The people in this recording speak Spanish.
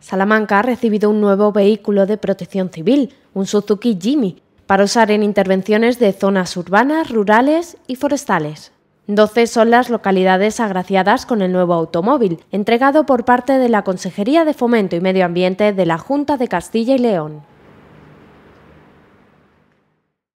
Salamanca ha recibido un nuevo vehículo de protección civil, un Suzuki Jimmy, para usar en intervenciones de zonas urbanas, rurales y forestales. 12 son las localidades agraciadas con el nuevo automóvil, entregado por parte de la Consejería de Fomento y Medio Ambiente de la Junta de Castilla y León.